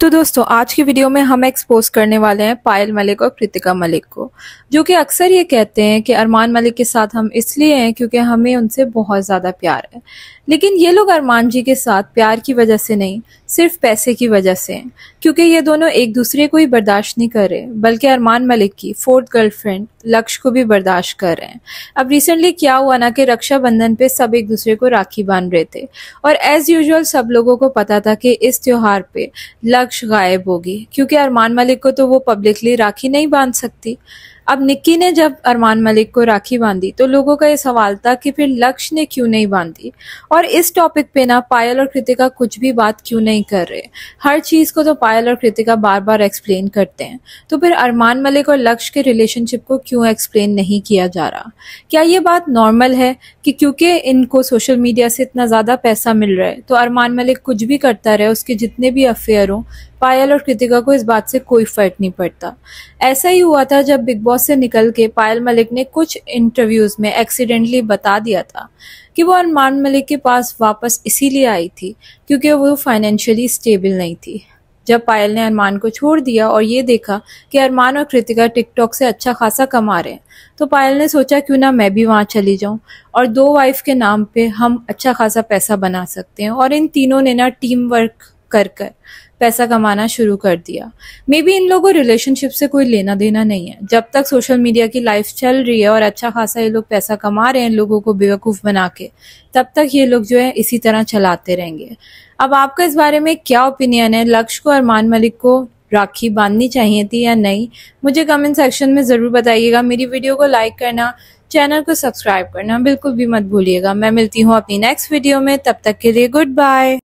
तो दोस्तों आज की वीडियो में हम एक्सपोज करने वाले हैं पायल मलिक और कृतिका मलिक को जो कि अक्सर ये कहते हैं कि अरमान मलिक के साथ हम इसलिए हैं क्योंकि हमें उनसे बहुत ज़्यादा प्यार है लेकिन ये लोग अरमान जी के साथ प्यार की वजह से नहीं सिर्फ पैसे की वजह से हैं क्योंकि ये दोनों एक दूसरे को ही बर्दाश्त नहीं कर रहे बल्कि अरमान मलिक की फोर्थ गर्लफ्रेंड लक्ष्य को भी बर्दाश्त कर रहे हैं अब रिसेंटली क्या हुआ ना कि रक्षाबंधन पे सब एक दूसरे को राखी बांध रहे थे और एज यूजल सब लोगों को पता था कि इस त्यौहार पे लक्ष्य नक्श गायब होगी क्योंकि अरमान मलिक को तो वो पब्लिकली राखी नहीं बांध सकती अब निक्की ने जब अरमान मलिक को राखी बांधी तो लोगों का ये सवाल था कि फिर लक्ष्य ने क्यों नहीं बांधी और इस टॉपिक पे ना पायल और कृतिका कुछ भी बात क्यों नहीं कर रहे हर चीज़ को तो पायल और कृतिका बार बार एक्सप्लेन करते हैं तो फिर अरमान मलिक और लक्ष्य के रिलेशनशिप को क्यों एक्सप्लेन नहीं किया जा रहा क्या ये बात नॉर्मल है कि क्योंकि इनको सोशल मीडिया से इतना ज़्यादा पैसा मिल रहा है तो अरमान मलिक कुछ भी करता रहे उसके जितने भी अफेयर हों पायल और कृतिका को इस बात से कोई फर्क नहीं पड़ता ऐसा ही हुआ था जब बिग बॉस हाउस से निकल के पायल मलिक ने कुछ इंटरव्यूज में एक्सीडेंटली बता दिया था कि वो अरमान मलिक के पास वापस इसीलिए आई थी क्योंकि वो फाइनेंशियली स्टेबल नहीं थी जब पायल ने अरमान को छोड़ दिया और ये देखा कि अरमान और कृतिका टिकटॉक से अच्छा खासा कमा रहे हैं तो पायल ने सोचा क्यों ना मैं भी वहाँ चली जाऊँ और दो वाइफ के नाम पे हम अच्छा खासा पैसा बना सकते हैं और इन तीनों ने ना टीम वर्क कर कर पैसा कमाना शुरू कर दिया मे बी इन लोगों रिलेशनशिप से कोई लेना देना नहीं है जब तक सोशल मीडिया की लाइफ चल रही है और अच्छा खासा ये लोग पैसा कमा रहे हैं लोगों को बेवकूफ़ बना के तब तक ये लोग जो है इसी तरह चलाते रहेंगे अब आपका इस बारे में क्या ओपिनियन है लक्ष्य को अरमान मलिक को राखी बांधनी चाहिए थी या नहीं मुझे कमेंट सेक्शन में ज़रूर बताइएगा मेरी वीडियो को लाइक करना चैनल को सब्सक्राइब करना बिल्कुल भी मत भूलिएगा मैं मिलती हूँ अपनी नेक्स्ट वीडियो में तब तक के लिए गुड बाय